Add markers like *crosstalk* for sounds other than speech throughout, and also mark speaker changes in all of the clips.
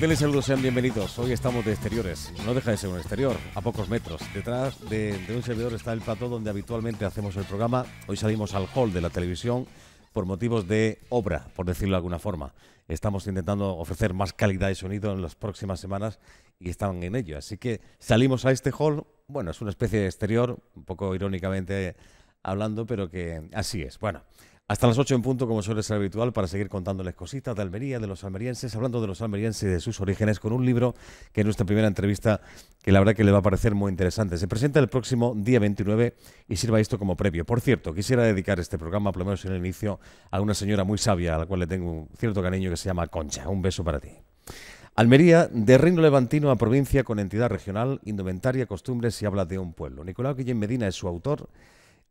Speaker 1: Cordiales saludos, sean bienvenidos. Hoy estamos de exteriores. No deja de ser un exterior, a pocos metros. Detrás de, un servidor está el plató donde habitualmente hacemos el programa. Hoy salimos al hall de la televisión por motivos de obra, por decirlo de alguna forma. Estamos intentando ofrecer más calidad de sonido en las próximas semanas y están en ello. Así que salimos a este hall. Bueno, es una especie de exterior, un poco irónicamente hablando, pero que así es. Bueno. Hasta las 8 en punto, como suele ser habitual, para seguir contándoles cositas de Almería, de los almerienses, hablando de los almerienses y de sus orígenes con un libro que en nuestra primera entrevista, que la verdad que le va a parecer muy interesante. Se presenta el próximo día 29 y sirva esto como previo. Por cierto, quisiera dedicar este programa, por lo menos en el inicio, a una señora muy sabia, a la cual le tengo un cierto cariño, que se llama Concha. Un beso para ti. Almería, de reino levantino a provincia con entidad regional, indumentaria, costumbres y habla de un pueblo. Nicolau Guillén Medina es su autor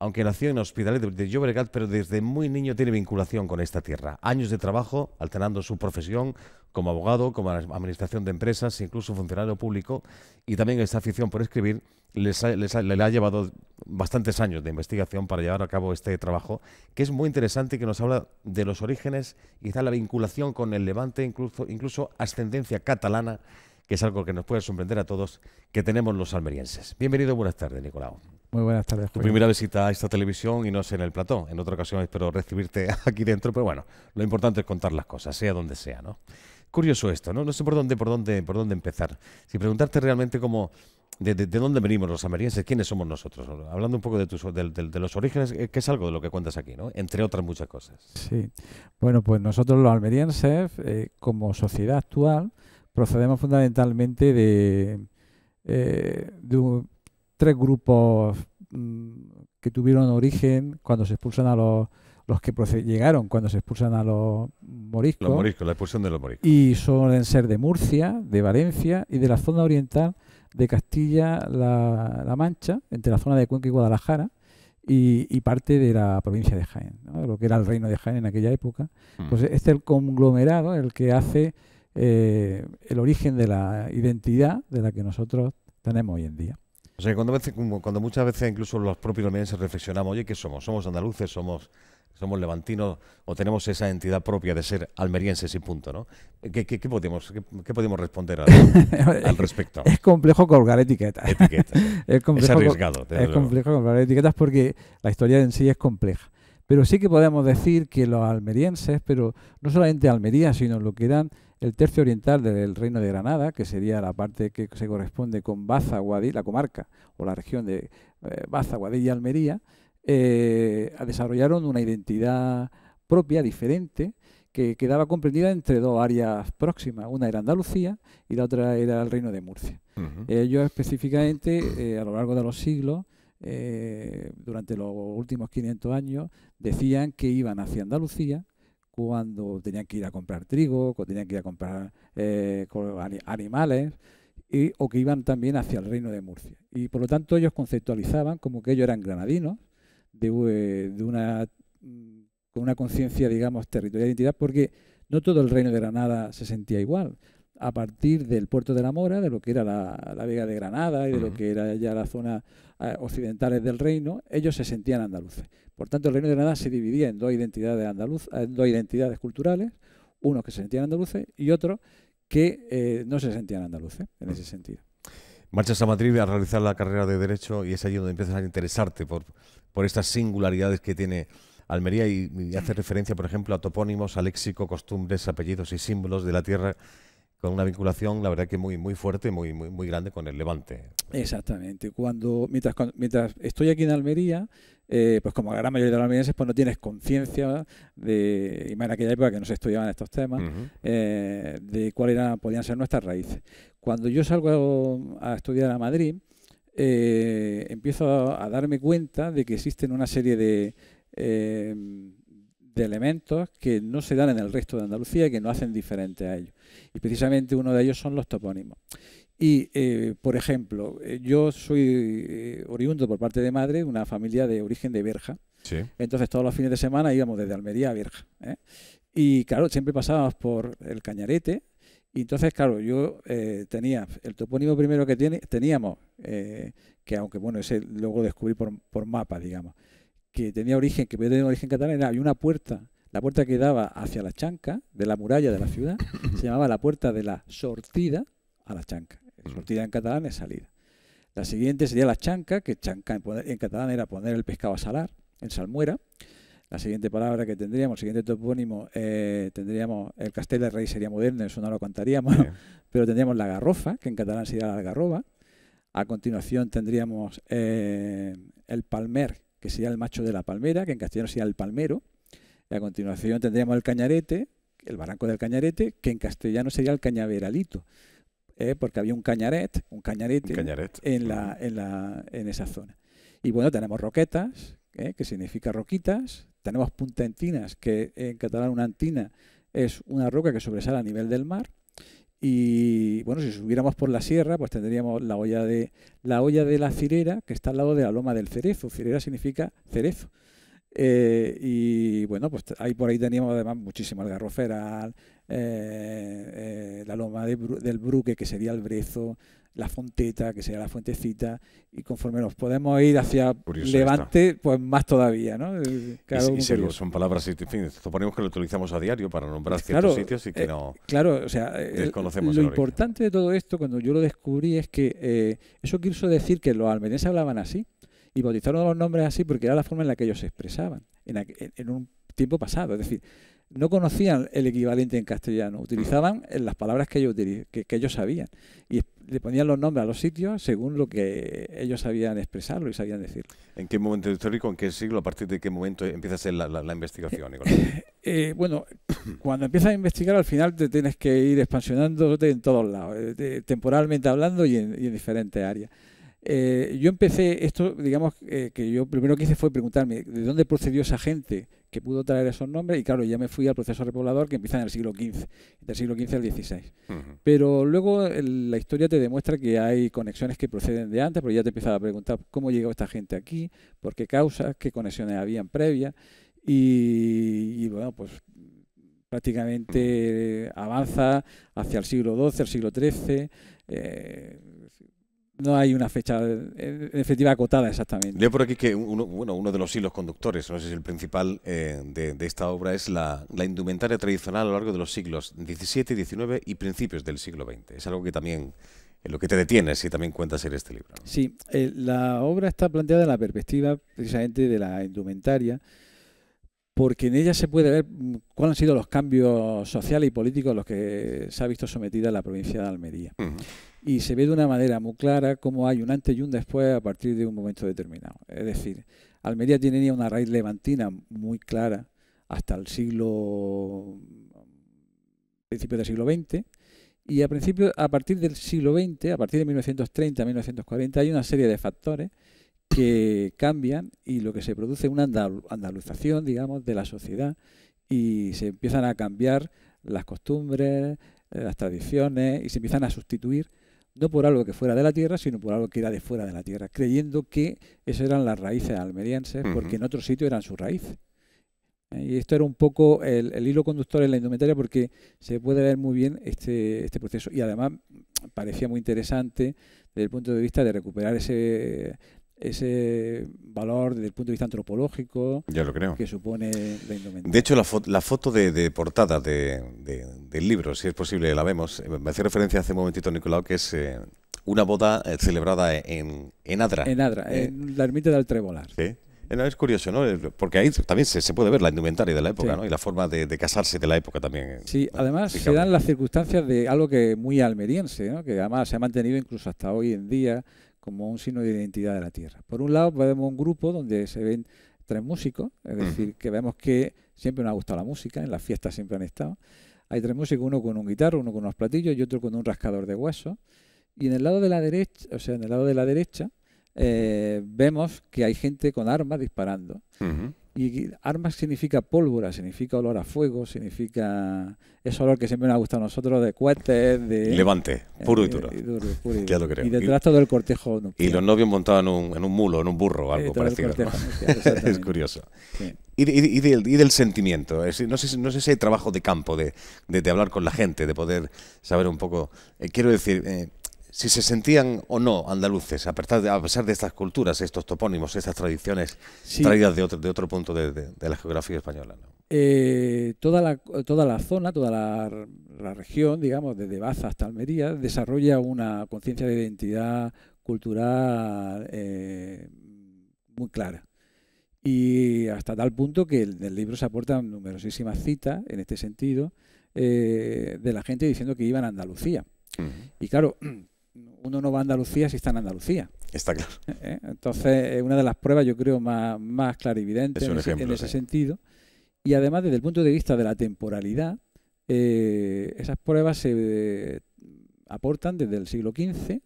Speaker 1: aunque nació en hospitales de Llobregat, pero desde muy niño tiene vinculación con esta tierra. Años de trabajo, alternando su profesión como abogado, como administración de empresas, incluso funcionario público, y también esta afición por escribir le ha llevado bastantes años de investigación para llevar a cabo este trabajo, que es muy interesante y que nos habla de los orígenes, quizá la vinculación con el Levante, incluso, incluso ascendencia catalana, que es algo que nos puede sorprender a todos, que tenemos los almerienses. Bienvenido, buenas tardes, Nicolau.
Speaker 2: Muy buenas tardes. Tu primera
Speaker 1: visita a esta televisión y no es en el plató. En otra ocasión espero recibirte *laughs* aquí dentro, pero bueno, lo importante es contar las cosas, sea donde sea, ¿no? Curioso esto, ¿no? No sé por dónde, por dónde, por dónde empezar. Si preguntarte realmente cómo, de, dónde venimos los almerienses? quiénes somos nosotros. Hablando un poco de, tus, de, los orígenes, eh, que es algo de lo que cuentas aquí, ¿no? Entre otras muchas cosas.
Speaker 2: Sí. Bueno, pues nosotros los almerienses, eh, como sociedad actual, procedemos fundamentalmente de, eh, de un tres grupos mm, que tuvieron origen cuando se expulsan a los que llegaron cuando se expulsan a los moriscos. Los moriscos, la expulsión de los moriscos. Y suelen ser de Murcia, de Valencia y de la zona oriental de Castilla-La Mancha, entre la zona de Cuenca y Guadalajara, y, parte de la provincia de Jaén, lo que era el reino de Jaén en aquella época. Hmm. Pues este es el conglomerado el que hace eh, el origen de la identidad de la que nosotros tenemos hoy en día.
Speaker 1: O sea, cuando, muchas veces incluso los propios almerienses reflexionamos, oye, ¿qué somos? ¿Somos andaluces? ¿Somos, somos levantinos? ¿O tenemos esa entidad propia de ser almerienses y punto? ¿no? ¿Qué, podemos, qué, podemos responder *laughs* al, respecto? es complejo
Speaker 2: colgar etiquetas. *laughs* es arriesgado. Es complejo colgar etiquetas porque la historia en sí es compleja. Pero sí que podemos decir que los almerienses, pero no solamente Almería, sino lo que eran el tercio oriental del Reino de Granada, que sería la parte que se corresponde con Baza, Guadí, la comarca o la región de eh, Baza, Guadí y Almería, eh, desarrollaron una identidad propia, diferente, que quedaba comprendida entre dos áreas próximas. Una era Andalucía y la otra era el Reino de Murcia. Ellos específicamente, eh, a lo largo de los siglos, eh, durante los últimos 500 años, decían que iban hacia Andalucía cuando tenían que ir a comprar trigo, cuando tenían que ir a comprar eh, animales, o que iban también hacia el reino de Murcia. Y por lo tanto ellos conceptualizaban como que ellos eran granadinos, de eh, una, mm, con una conciencia, digamos, territorial de identidad, porque no todo el reino de Granada se sentía igual a partir del puerto de la Mora, de lo que era la, Vega de Granada y de lo que era ya la zona occidental eh, occidentales del reino, ellos se sentían andaluces. Por tanto, el reino de Granada se dividía en dos identidades, andaluz, eh, en dos identidades culturales, uno que se sentían andaluces y otro que eh, no se sentían andaluces, en ese sentido.
Speaker 1: Marchas a Madrid a realizar la carrera de Derecho y es allí donde empiezas a interesarte por, por estas singularidades que tiene Almería y, y hace referencia, por ejemplo, a topónimos, a léxico, costumbres, apellidos y símbolos de la tierra con una vinculación, la verdad que muy, muy fuerte, muy, muy, muy grande con el Levante.
Speaker 2: Exactamente. Cuando, mientras, mientras estoy aquí en Almería, eh, pues como la gran mayoría de los almerienses, pues no tienes conciencia de, y más en aquella época que no se estudiaban estos temas, eh, de cuáles podían ser nuestras raíces. Cuando yo salgo a, estudiar a Madrid, eh, empiezo a, darme cuenta de que existen una serie de de elementos que no se dan en el resto de Andalucía y que no hacen diferente a ellos. Y precisamente uno de ellos son los topónimos. Y, eh, por ejemplo, eh, yo soy eh, oriundo por parte de madre, una familia de origen de Verja Entonces todos los fines de semana íbamos desde Almería a Verja Y claro, siempre pasábamos por el Cañarete. Y entonces, claro, yo tenía el topónimo primero que tiene, teníamos, que aunque bueno, ese luego descubrí por, por mapa, digamos que tenía origen, que podía origen catalán, había una puerta, la puerta que daba hacia la chanca, de la muralla de la ciudad, *coughs* se llamaba la puerta de la sortida a la chanca. Sortida en catalán es salida. La siguiente sería la chanca, que chanca en, catalán era poner el pescado a salar, en salmuera. La siguiente palabra que tendríamos, el siguiente topónimo, eh, tendríamos el Castell de Rey sería moderno, eso no lo contaríamos, *laughs* pero tendríamos la garrofa, que en catalán sería la garroba A continuación tendríamos eh, el palmer, que sería el macho de la palmera, que en castellano sería el palmero. a continuación tendríamos el cañarete, el barranco del cañarete, que en castellano sería el cañaveralito, ¿eh? porque había un cañaret, un cañarete En, esa zona. Y bueno, tenemos roquetas, ¿eh? que significa roquitas, tenemos puntentinas, que en catalán una antina es una roca que sobresale a nivel del mar, y bueno, si subiéramos por la sierra, pues tendríamos la olla de la olla de la cirera, que está al lado de la loma del cerezo. Cirera significa cerezo. Eh, y bueno, pues ahí por ahí teníamos además muchísimo el eh, eh, la loma del Bruque, que sería el brezo, la fonteta, que sería la fuentecita, y conforme nos podemos ir hacia Levante, pues más todavía, ¿no? Claro, son
Speaker 1: palabras, en fin, suponemos que lo utilizamos a diario para nombrar ciertos sitios y que eh, no claro, o sea, eh, desconocemos. Lo importante
Speaker 2: de todo esto, cuando yo lo descubrí, es que eh, eso quiso decir que los almeneses hablaban así y bautizaron los nombres así porque era la forma en la que ellos se expresaban en, un tiempo pasado, es decir, no conocían el equivalente en castellano, utilizaban las palabras que ellos, que, ellos sabían le ponían los nombres a los sitios según lo que ellos sabían expresarlo y sabían decir. ¿En qué momento histórico, en qué siglo, a partir
Speaker 1: de qué momento empieza a ser la, investigación? *coughs*
Speaker 2: eh, bueno, cuando empiezas a investigar al final te tienes que ir expansionándote en todos lados, eh, temporalmente hablando y en, y diferentes áreas. Eh, yo empecé esto, digamos, eh, que yo primero que hice fue preguntarme de dónde procedió esa gente que pudo traer esos nombres y claro, ya me fui al proceso repoblador que empieza en el siglo XV, del siglo XV al XVI. Pero luego la historia te demuestra que hay conexiones que proceden de antes, pero ya te empezaba a preguntar cómo llegó esta gente aquí, por qué causas, qué conexiones habían previas y, bueno, pues prácticamente avanza hacia el siglo XII, el siglo XIII. No hay una fecha eh, eh, efectiva acotada exactamente.
Speaker 1: Leo por aquí que uno, uno de los hilos conductores, no sé si el principal eh, de, esta obra es la, indumentaria tradicional a lo largo de los siglos XVII, XIX y principios del siglo XX. Es algo que también en lo que te detienes y también cuentas en este libro.
Speaker 2: Sí, la obra está planteada en la perspectiva precisamente de la indumentaria, porque en ella se puede ver mm, cuáles han sido los cambios sociales y políticos a los que se ha visto sometida la provincia de Almería y se ve de una manera muy clara cómo hay un antes y un después a partir de un momento determinado. Es decir, Almería tiene una raíz levantina muy clara hasta el siglo principio del siglo XX y a principio a partir del siglo XX, a partir de 1930, 1940 hay una serie de factores que cambian y lo que se produce es una andal andaluzación, digamos, de la sociedad y se empiezan a cambiar las costumbres, eh, las tradiciones y se empiezan a sustituir no por algo que fuera de la tierra, sino por algo que era de fuera de la tierra, creyendo que esas eran las raíces almerienses, porque en otro sitio eran su raíz. Eh, y esto era un poco el, hilo conductor en la indumentaria porque se puede ver muy bien este, este proceso. Y además parecía muy interesante desde el punto de vista de recuperar ese, ese valor desde el punto de vista antropológico que supone la indumentaria. De hecho, la,
Speaker 1: foto de, portada de, del libro, si es posible, la vemos. Eh, me hace referencia hace un momentito, Nicolau, que es eh, una boda eh, celebrada en, Adra. En Adra,
Speaker 2: en la ermita del Trebolar.
Speaker 1: Sí. es curioso, ¿no? Porque ahí también se, puede ver la indumentaria de la época, ¿no? Y la forma de, casarse de la época también.
Speaker 2: Sí, además se dan las circunstancias de algo que muy almeriense, Que además se ha mantenido incluso hasta hoy en día, como un signo de identidad de la Tierra. Por un lado, vemos un grupo donde se ven tres músicos, es decir, que vemos que siempre nos ha gustado la música, en las fiestas siempre han estado. Hay tres músicos, uno con un guitarro, uno con unos platillos y otro con un rascador de hueso. Y en el lado de la derecha, o sea, en el lado de la derecha, eh, vemos que hay gente con armas disparando. Y armas significa pólvora, significa olor a fuego, significa ese olor que siempre nos ha gustado a nosotros de cuetes, de... Levante, eh, puro y duro. Y, duro, y y detrás todo el cortejo.
Speaker 1: y los novios montaban un, en un mulo, en un burro, o algo parecido. *laughs* es curioso. Y, del, sentimiento. no, sé, no si hay trabajo de campo, de, hablar con la gente, de poder saber un poco... Eh, quiero decir... Eh, si se sentían o no andaluces, a pesar de, estas culturas, estos topónimos, estas tradiciones traídas de otro, de otro punto de, la geografía española.
Speaker 2: Eh, toda, la, toda la zona, toda la, región, digamos, desde Baza hasta Almería, desarrolla una conciencia de identidad cultural eh, muy clara. Y hasta tal punto que en el libro se aportan numerosísimas citas en este sentido eh, de la gente diciendo que iban a Andalucía. Y claro, uno no va a Andalucía si está en Andalucía. Está claro. *laughs* ¿Eh? Entonces, es una de las pruebas, yo creo, más, clarividentes en, ese, sentido. Y además, desde el punto de vista de la temporalidad, eh, esas pruebas se eh, aportan desde el siglo XV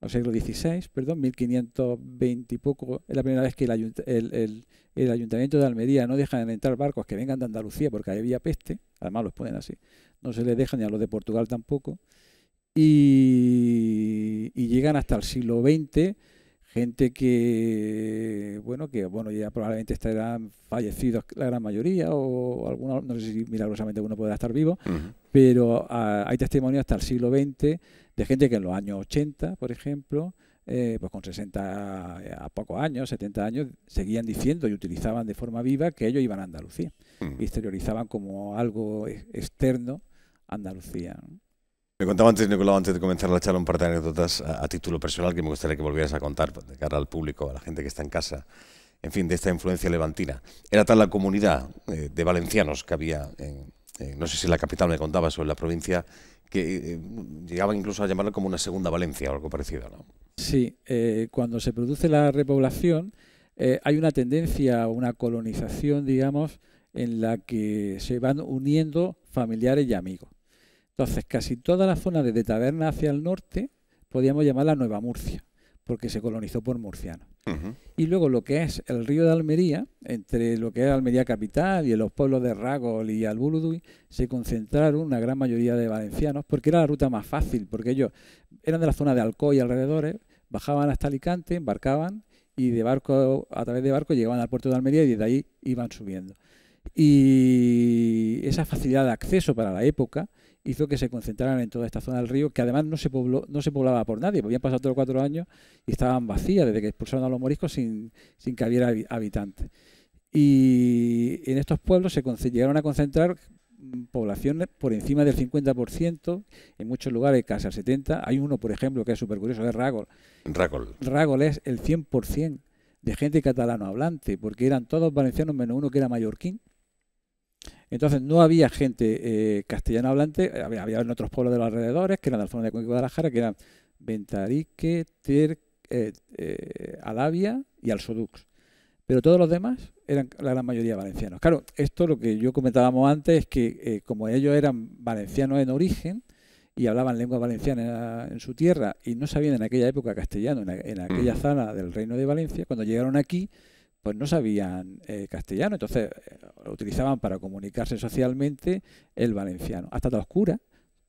Speaker 2: al siglo XVI, perdón, 1520 y poco. Es la primera vez que el, ayuntamiento de Almería no deja de entrar barcos que vengan de Andalucía porque ahí había peste, además los ponen así. No se les deja ni a los de Portugal tampoco y, llegan hasta el siglo XX gente que bueno que bueno ya probablemente estarán fallecidos la gran mayoría o algunos no sé si milagrosamente uno podrá estar vivo pero ah, hay testimonios hasta el siglo XX de gente que en los años 80 por ejemplo eh, pues con 60 eh, a pocos años 70 años seguían diciendo y utilizaban de forma viva que ellos iban a Andalucía exteriorizaban como algo externo Andalucía
Speaker 1: me contaba antes, Nicolau, antes de comenzar la charla, un par de anécdotas a, título personal que me gustaría que volvieras a contar de cara al público, a la gente que está en casa, en fin, de esta influencia levantina. Era tal la comunidad eh, de valencianos que había, no sé si en la capital me contaba, o en la provincia, que eh, llegaba llegaban incluso a llamarla como una segunda Valencia o algo parecido, ¿no?
Speaker 2: Sí, eh, cuando se produce la repoblación hay una tendencia, una colonización, digamos, en la que se van uniendo familiares y amigos. Entonces, casi toda la zona desde Taberna hacia el norte podíamos llamarla Nueva Murcia, porque se colonizó por murcianos. Y luego lo que es el río de Almería, entre lo que es Almería capital y los pueblos de Ragol y Albuludui, se concentraron una gran mayoría de valencianos, porque era la ruta más fácil, porque ellos eran de la zona de Alcoy y alrededores, bajaban hasta Alicante, embarcaban y de barco a través de barco llegaban al puerto de Almería y desde ahí iban subiendo. Y esa facilidad de acceso para la época hizo que se concentraran en toda esta zona del río, que además no se, pobló, no se poblaba por nadie, habían pasado tres o cuatro años y estaban vacías desde que expulsaron a los moriscos sin, que hubiera habitantes. Y en estos pueblos se llegaron a concentrar mm, poblaciones por encima del 50%, en muchos lugares casi al 70%. Hay uno, por ejemplo, que es súper curioso, es Ragol. Ragol. Ragol es el 100% de gente catalano hablante, porque eran todos valencianos menos uno que era mallorquín entonces no había gente castellana eh, castellano hablante, eh, había, en otros pueblos de los alrededores, que eran de la zona de Guadalajara, que eran Ventarique, Ter, eh, eh, Alavia y Alsodux. Pero todos los demás eran la gran mayoría valencianos. Claro, esto lo que yo comentábamos antes es que como ellos eran valencianos en origen, y hablaban lengua valenciana en su tierra y no sabían en aquella época castellano, en, aquella mm. zona del Reino de Valencia, cuando llegaron aquí, pues no sabían eh, castellano, entonces eh, lo utilizaban para comunicarse socialmente el valenciano. Hasta la oscura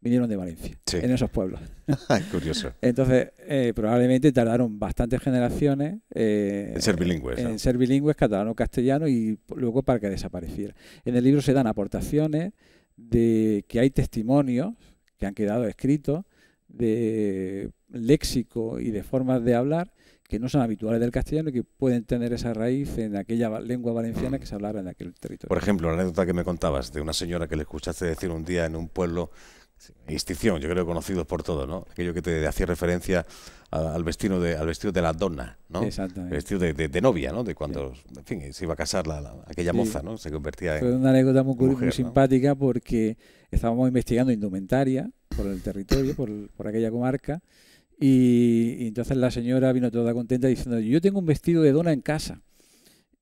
Speaker 2: vinieron de Valencia, en esos pueblos.
Speaker 1: *laughs* Curioso.
Speaker 2: Entonces, eh, probablemente tardaron bastantes generaciones en ser bilingües. En ser bilingües, catalano-castellano, y luego para que desapareciera. En el libro se dan aportaciones de que hay testimonios que han quedado escritos de léxico y de formas de hablar que no son habituales del castellano y que pueden tener esa raíz en aquella lengua valenciana que se hablaba en aquel
Speaker 1: territorio. Por ejemplo, la anécdota que me contabas de una señora que le escuchaste decir un día en un pueblo Instición, yo creo conocido por todos, ¿no? Aquello que te hacía referencia al vestido de al vestido de la donna, ¿no? El vestido de, novia, ¿no? De cuando, se iba a casar aquella moza, ¿no? Se convertía en Fue una anécdota muy, muy simpática
Speaker 2: porque estábamos investigando indumentaria por el territorio, por, por aquella comarca y, entonces la señora vino toda contenta diciendo, yo tengo un vestido de dona en casa.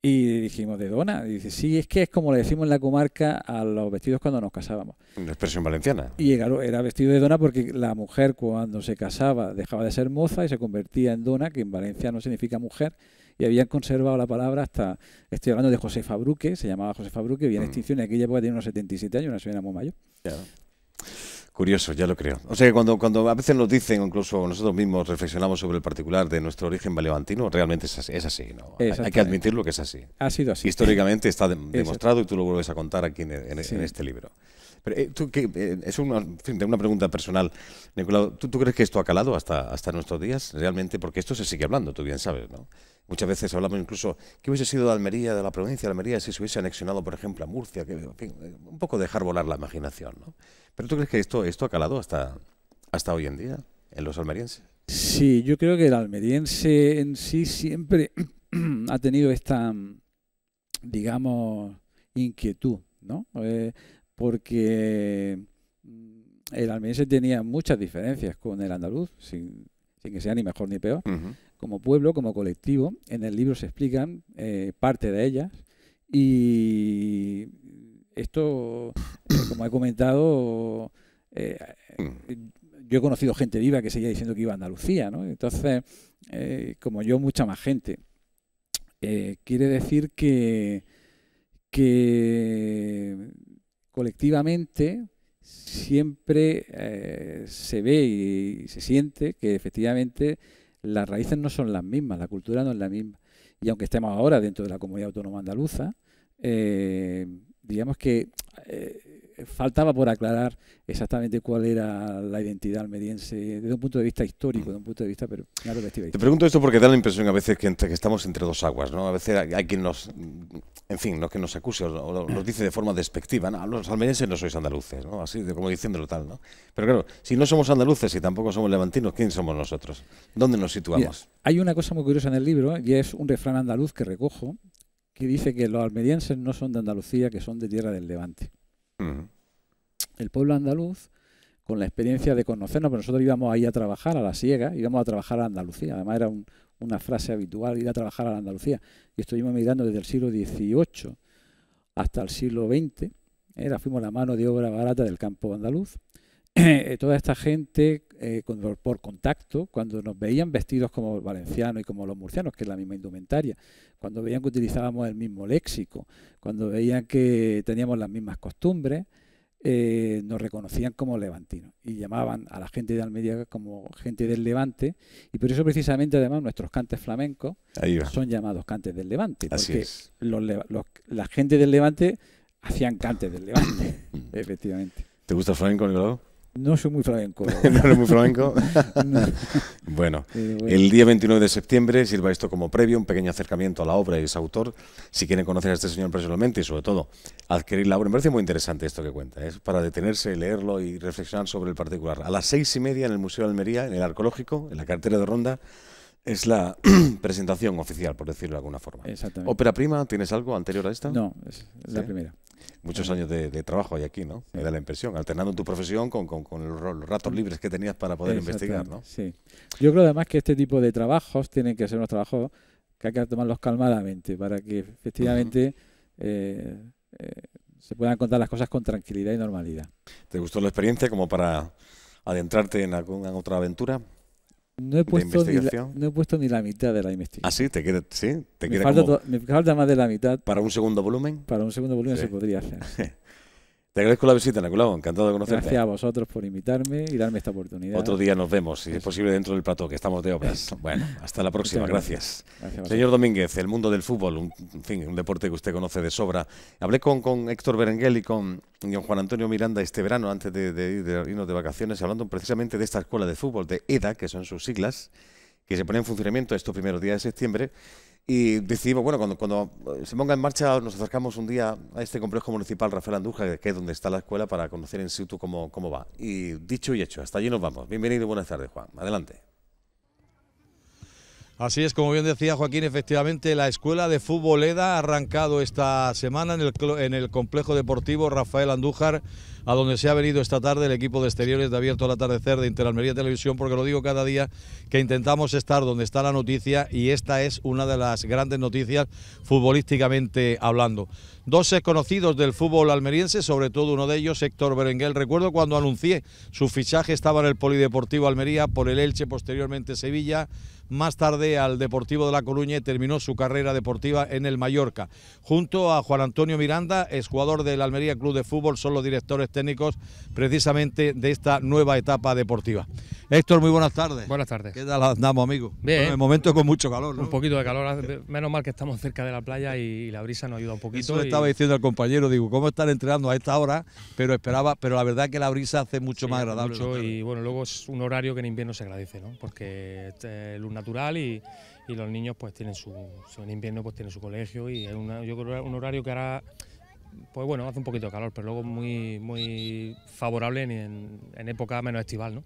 Speaker 2: Y dijimos, ¿de dona? Y dice, sí, es que es como le decimos en la comarca a los vestidos cuando nos casábamos.
Speaker 1: Una expresión valenciana.
Speaker 2: Y era vestido de dona porque la mujer cuando se casaba dejaba de ser moza y se convertía en dona, que en Valencia no significa mujer, y habían conservado la palabra hasta, estoy hablando de José Fabruque, se llamaba José Fabruque, había mm. extinción, en aquella época tenía unos 77 años, una señora muy mayor.
Speaker 1: Curioso, ya lo creo. O sea que cuando, cuando a veces nos dicen, incluso nosotros mismos reflexionamos sobre el particular de nuestro origen valevantino, realmente es así, ¿no? Hay que admitirlo que es así. Ha sido así. Históricamente está demostrado y tú lo vuelves a contar aquí en, este libro. Pero eh, tú, que, eh, es una, pregunta personal, Nicolau. ¿tú, crees que esto ha calado hasta, nuestros días realmente? Porque esto se sigue hablando, tú bien sabes, ¿no? Muchas veces hablamos incluso, ¿qué hubiese sido de Almería, de la provincia de Almería, si se hubiese anexionado, por ejemplo, a Murcia? Que, eh, un poco dejar volar la imaginación, ¿no? ¿Pero tú crees que esto, esto ha calado hasta, hasta hoy en día en los almerienses?
Speaker 2: Sí, yo creo que el almeriense en sí siempre *clears throat* ha tenido esta, digamos, inquietud, ¿no? Eh, porque mm, el almeriense tenía muchas diferencias con el andaluz, sin, que sea ni mejor ni peor, como pueblo, como colectivo. En el libro se explican eh, parte de ellas y, esto, como he comentado, eh, yo he conocido gente viva que seguía diciendo que iba a Andalucía, ¿no? Entonces, eh, como yo, mucha más gente. Eh, quiere decir que, colectivamente siempre se ve y se siente que efectivamente las raíces no son las mismas, la cultura no es la misma. Y aunque estemos ahora dentro de la comunidad autónoma andaluza, digamos que eh, faltaba por aclarar exactamente cuál era la identidad almeriense desde un punto de vista histórico, desde un punto de vista, pero claro, Te pregunto
Speaker 1: esto porque da la impresión a veces que, estamos entre dos aguas, ¿no? A veces hay, quien nos, en fin, no que nos acuse o, nos dice de forma despectiva, ¿no? Los almerienses no sois andaluces, ¿no? Así de, como diciéndolo tal, ¿no? Pero claro, si no somos andaluces y tampoco somos levantinos, ¿quién somos nosotros? ¿Dónde nos situamos?
Speaker 2: hay una cosa muy curiosa en el libro ¿eh? y es un refrán andaluz que recojo, que dice que los almerienses no son de Andalucía, que son de tierra del Levante. El pueblo andaluz, con la experiencia de conocernos, nosotros íbamos ahí a trabajar a la siega, íbamos a trabajar a Andalucía. Además era una frase habitual, ir a trabajar a Andalucía. Y estuvimos mirando desde el siglo XVIII hasta el siglo XX. Era, fuimos la mano de obra barata del campo andaluz. Eh, toda esta gente eh, por contacto, cuando nos veían vestidos como valencianos y como los murcianos, que es la misma indumentaria, cuando veían que utilizábamos el mismo léxico, cuando veían que teníamos las mismas costumbres, eh, nos reconocían como levantinos y llamaban a la gente de Almería como gente del Levante y por eso precisamente además nuestros cantes flamencos son llamados cantes del Levante Así porque la gente del Levante hacían cantes del Levante *coughs* efectivamente
Speaker 1: ¿Te gusta el flamenco,
Speaker 2: no soy muy flamenco. *laughs* no eres muy flamenco. *laughs* Eh, bueno, el
Speaker 1: día 29 de septiembre sirva esto como previo, un pequeño acercamiento a la obra y a su autor. Si quieren conocer a este señor personalmente y sobre todo adquirir la obra, me parece muy interesante esto que cuenta. ¿eh? Es para detenerse, leerlo y reflexionar sobre el particular. A las seis y media en el Museo de Almería, en el Arqueológico, en la cartera de Ronda, es la *clears throat* presentación oficial, por decirlo de alguna forma. Exactamente. ¿Ópera prima? ¿Tienes algo anterior a
Speaker 2: esta? No, es, la primera.
Speaker 1: Muchos años de, trabajo hay aquí, ¿no? Me da la impresión, alternando tu profesión con, con, los ratos libres que tenías para poder investigar, ¿no?
Speaker 2: Sí. Yo creo además que este tipo de trabajos tienen que ser unos trabajos que hay que tomarlos calmadamente para que efectivamente eh, eh, se puedan contar las cosas con tranquilidad y normalidad. ¿Te gustó la experiencia
Speaker 1: como para adentrarte en alguna otra aventura?
Speaker 3: No he, puesto Ni la,
Speaker 2: no he puesto ni la mitad de la investigación. ¿Ah, sí? ¿Te queda, sí? ¿Te me, falta como... me falta más de la mitad. ¿Para un segundo volumen? Para un segundo volumen se podría hacer. *laughs*
Speaker 1: Te agradezco la visita, Naculao. Encantado de conocerte. Gracias a
Speaker 2: vosotros por invitarme y darme esta oportunidad. Otro
Speaker 1: día nos vemos, si es posible, dentro del plató, que estamos de obras. Bueno, hasta la próxima. Gracias. Señor Domínguez, el mundo del fútbol, un, deporte que usted conoce de sobra. Hablé con, con Héctor Berenguel y con, Juan Antonio Miranda este verano, antes de, irnos de vacaciones, hablando precisamente de esta escuela de fútbol, de EDA, que son sus siglas, que se pone en funcionamiento estos primeros días de septiembre y decidimos, bueno, cuando, cuando eh, se ponga en marcha, nos acercamos un día a este complejo municipal Rafael Andújar, que es donde está la escuela, para conocer en situ cómo, cómo va. Y dicho y hecho, hasta allí nos vamos. Bienvenido y buenas tardes, Juan. Adelante.
Speaker 4: Así es, como bien decía Joaquín, efectivamente la Escuela de Fútbol EDA ha arrancado esta semana en el, Complejo Deportivo Rafael Andújar, a donde se ha venido esta tarde el equipo de exteriores de Abierto al Atardecer de Interalmería Televisión, porque lo digo cada día, que intentamos estar donde está la noticia y esta es una de las grandes noticias futbolísticamente hablando. Dos conocidos del fútbol almeriense, sobre todo uno de ellos, Héctor Berenguel. Recuerdo cuando anuncié su fichaje, estaba en el Polideportivo Almería, por el Elche, posteriormente Sevilla, más tarde al Deportivo de La Coruña y terminó su carrera deportiva en el Mallorca. Junto a Juan Antonio Miranda, exjugador del Almería Club de Fútbol, son los directores técnicos precisamente de esta nueva etapa deportiva. Héctor, muy buenas tardes. Buenas tardes. ¿Qué tal andamos, amigo? Bien. en el momento
Speaker 5: con mucho calor, Un poquito de calor. Menos mal que estamos cerca de la playa y la brisa nos ayuda un poquito. Eso le estaba diciendo
Speaker 4: al compañero, digo, ¿cómo están entrenando a esta hora? Pero esperaba, pero la verdad que la brisa hace mucho más agradable. y
Speaker 5: bueno, luego es un horario que en invierno se agradece, ¿no? Porque este, el lunes natural y, los niños pues tienen su, en invierno pues tienen su colegio y es yo creo un horario que ahora pues bueno hace un poquito de calor pero luego muy muy favorable en, época menos estival ¿no?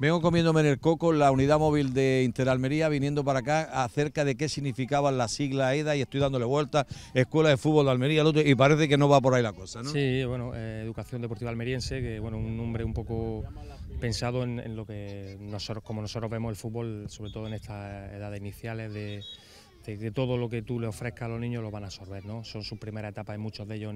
Speaker 5: Vengo comiéndome en el coco la unidad móvil de Interalmería,
Speaker 4: viniendo para acá acerca de qué significaban las siglas EDA y estoy dándole vueltas,
Speaker 5: Escuela de Fútbol de Almería, y parece que no va por ahí la cosa, ¿no? Sí, bueno, eh, Educación Deportiva Almeriense, que bueno, un nombre un poco pensado en, lo que nosotros, como nosotros vemos el fútbol, sobre todo en estas edades iniciales, de, que todo lo que tú le ofrezcas a los niños lo van a absorber, ¿no? Son su primera etapa y muchos de ellos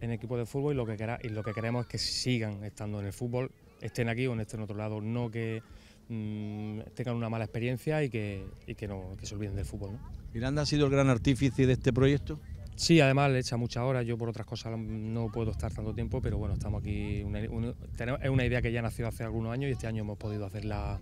Speaker 5: en, equipo de fútbol y lo, que y lo que queremos es que sigan estando en el fútbol, estén aquí o estén en otro lado, no que mm, tengan una mala experiencia y que, y que, no, se olviden del fútbol. ¿no? ¿Miranda ha sido el gran artífice de este proyecto? Sí, además le echa muchas horas. Yo por otras cosas no puedo estar tanto tiempo, pero bueno, estamos aquí. es una idea que ya nació hace algunos años y este año hemos podido hacerla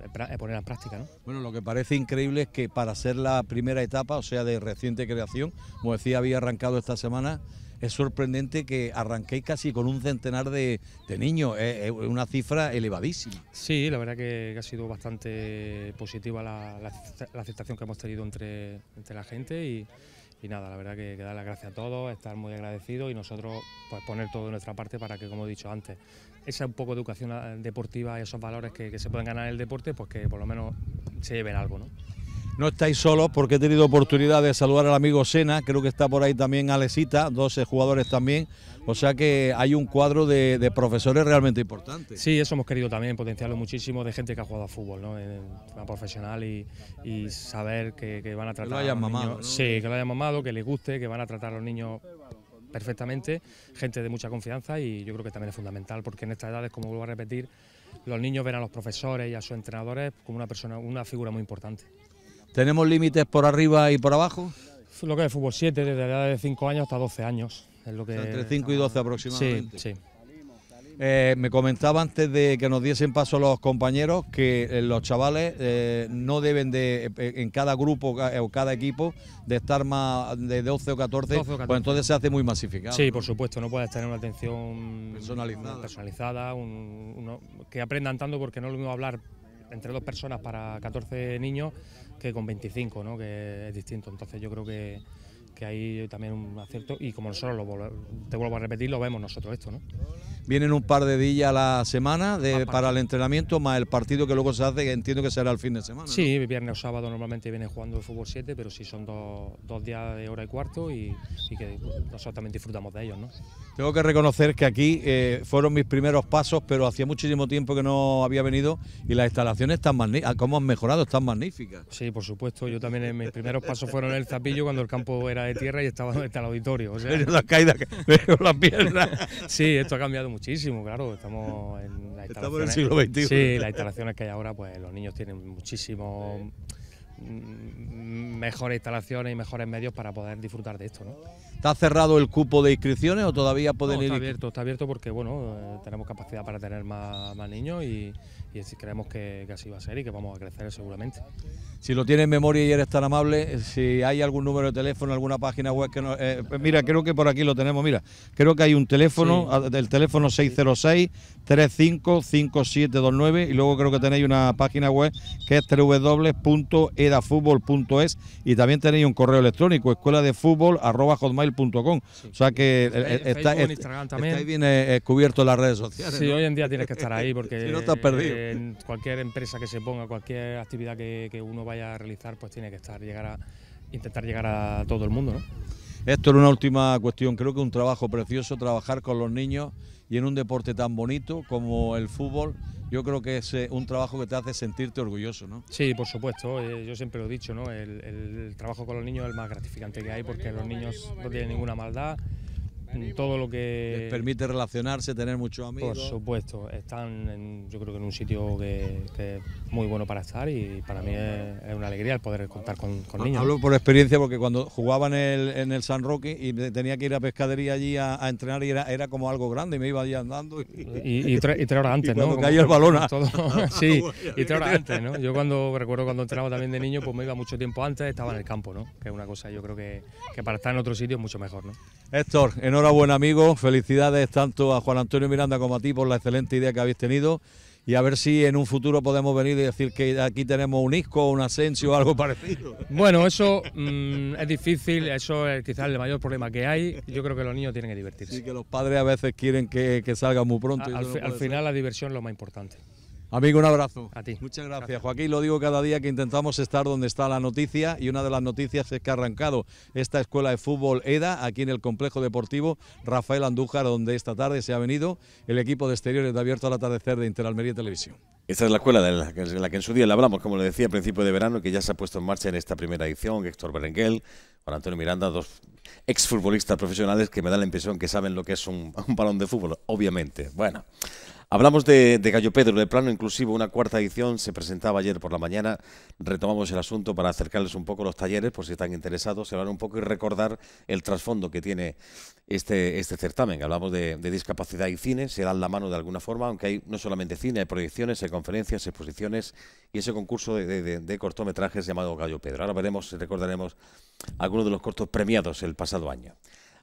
Speaker 5: eh, eh, ponerla en práctica. ¿no? Bueno,
Speaker 4: lo que parece increíble es que para ser la primera etapa, o sea, de reciente creación, como decía, había arrancado esta semana, es sorprendente que arranquéis casi con un centenar de, niños, es, una cifra elevadísima.
Speaker 5: Sí, la verdad que ha sido bastante positiva la, aceptación que hemos tenido entre, entre la gente y y nada, la verdad que, dar las gracias a todos, estar muy agradecidos y nosotros pues poner todo de nuestra parte para que, como he dicho antes, esa un poco educación ah, deportiva y esos valores que, se pueden ganar en el deporte, pues que por lo menos se lleven algo, ¿no?
Speaker 4: No estáis solos porque he tenido oportunidad de saludar al amigo Sena, creo que está por ahí también Alesita, 12 eh, jugadores también. O sea que hay un cuadro de, profesores realmente importante.
Speaker 5: Sí, eso hemos querido también potenciarlo muchísimo de gente que ha jugado a fútbol, ¿no? En forma profesional y, saber que, van a tratar. Que lo hayan mamado. Sí, que lo hayan mamado, que les guste, que van a tratar a los niños perfectamente, gente de mucha confianza y yo creo que también es fundamental porque en estas edades, como vuelvo a repetir, los niños ven a los profesores y a sus entrenadores como una persona, una figura muy importante. ¿Tenemos límites por arriba y por abajo? Lo que es fútbol 7, desde la edad de 5 años hasta 12 años entre 5 y 12 aproximadamente. Sí, sí. Eh,
Speaker 4: me comentaba antes de que nos diesen paso los compañeros que eh, los chavales eh, no deben de, en cada grupo o cada equipo, de estar más de 12 o 14, pues entonces se hace muy
Speaker 5: masificado. Sí, por supuesto, no puedes tener una atención personalizada, que aprendan tanto porque no es lo mismo hablar entre dos personas para 14 niños que con 25, ¿no? que es distinto. Entonces yo creo que que hay también un acierto y como nosotros lo te vuelvo a repetir, lo vemos nosotros esto, ¿no?
Speaker 4: Vienen un par de días a la semana para el entrenamiento más el partido que luego se hace, que entiendo que será el fin de semana.
Speaker 5: Sí, viernes o sábado normalmente viene jugando el fútbol 7, pero si son dos, días de hora y cuarto y, que nosotros también disfrutamos de ellos, ¿no?
Speaker 4: Tengo que reconocer que aquí eh, fueron mis primeros pasos, pero hacía muchísimo tiempo que no había venido y las instalaciones están magníficas, ah, cómo han mejorado, están
Speaker 5: magníficas. Sí, por supuesto, yo también mis primeros pasos fueron en el Zapillo cuando el campo era de tierra y estaba donde está el auditorio. O sea, la caída, la piernas *laughs* sí, esto ha cambiado muchísimo, claro. Estamos en, la estamos en el siglo XXI. Sí, las instalaciones que hay ahora, pues los niños tienen muchísimo... Mm, mejores instalaciones y mejores medios para poder disfrutar de esto. ¿no?
Speaker 4: ¿Está cerrado el cupo de inscripciones o todavía pueden ir? Está abierto,
Speaker 5: está abierto porque bueno, eh, tenemos capacidad para tener más, niños y, creemos que, así va a ser y que vamos a crecer seguramente. Si lo tienes en memoria y eres tan amable, eh, si hay algún número de teléfono, alguna página web que nos... Eh,
Speaker 4: mira, creo que por aquí lo tenemos, mira, creo que hay un teléfono, el teléfono 606 355729 y luego creo que tenéis una página web que es www.e fútbol.es y también tenéis un correo electrónico, escuela de fútbol O sea que está, bien eh, cubierto las redes sociales. Sí,
Speaker 5: hoy en día tienes que estar ahí porque *laughs* en cualquier empresa que se ponga, cualquier actividad que, uno vaya a realizar, pues tiene que estar, llegar a intentar llegar a todo el mundo, Esto es
Speaker 4: una última cuestión, creo que un trabajo precioso, trabajar con los niños y en un deporte tan bonito
Speaker 5: como el fútbol, yo creo que es eh, un trabajo que te hace sentirte orgulloso, ¿no? Sí, por supuesto, eh, yo siempre lo he dicho, ¿no? El, el trabajo con los niños es el más gratificante que hay porque los niños no tienen ninguna maldad, Mm, todo lo que... Les permite relacionarse, tener muchos amigos. Por supuesto, están en, yo creo que en un sitio que, es muy bueno para estar y para mí es, una alegría el poder contar con, niños. Hablo por
Speaker 4: experiencia porque cuando jugaba en, el, San Roque y tenía que ir a pescadería allí a, entrenar y era, como algo grande y me iba allí andando. Y,
Speaker 5: tres horas *laughs* antes, ¿no? Cuando el balón. Ah. *laughs* *laughs* sí, y tres horas antes, ¿no? Yo cuando recuerdo cuando entrenaba también de niño, pues me iba mucho tiempo antes, estaba en el campo, ¿no? Que es una cosa yo creo que, que para estar en otro sitio es mucho mejor, ¿no?
Speaker 4: Héctor, enhorabuena amigo, felicidades tanto a Juan Antonio Miranda como a ti por la excelente idea que habéis tenido y a ver si en un futuro podemos venir y decir que aquí tenemos un ISCO, un Asensio o algo parecido.
Speaker 5: Bueno, eso mm, es difícil, eso es quizás el mayor problema que hay. Yo creo que los niños tienen que divertirse. Sí, que los
Speaker 4: padres a veces quieren que, salgan muy pronto. al final
Speaker 5: la diversión es lo más importante.
Speaker 4: Amigo, un abrazo. A ti. Muchas
Speaker 5: gracias. Joaquín, lo digo cada día que intentamos
Speaker 4: estar donde está la noticia y una de las noticias es que ha arrancado esta escuela de fútbol EDA aquí en el complejo deportivo Rafael Andújar, donde esta tarde se ha venido el equipo de exteriores de Abierto al Atardecer de Interalmería Televisión.
Speaker 1: Esta es la escuela de la, que en su día le hablamos, como le decía, a principio de verano, que ya se ha puesto en marcha en esta primera edición, Héctor Berenguel, Juan Antonio Miranda, dos exfutbolistas profesionales que me dan la impresión que saben lo que es un *laughs* balón de fútbol, obviamente. Bueno. Hablamos de, Gallo Pedro, de plano inclusivo, una cuarta edición se presentaba ayer por la mañana. Retomamos el asunto para acercarles un poco los talleres, por si están interesados, hablar un poco y recordar el trasfondo que tiene este, este certamen. Hablamos de, discapacidad y cine, se dan la mano de alguna forma, aunque hay no solamente cine, hay proyecciones, hay conferencias, exposiciones y ese concurso de, de cortometrajes llamado Gallo Pedro. Ahora veremos, recordaremos algunos de los cortos premiados el pasado año.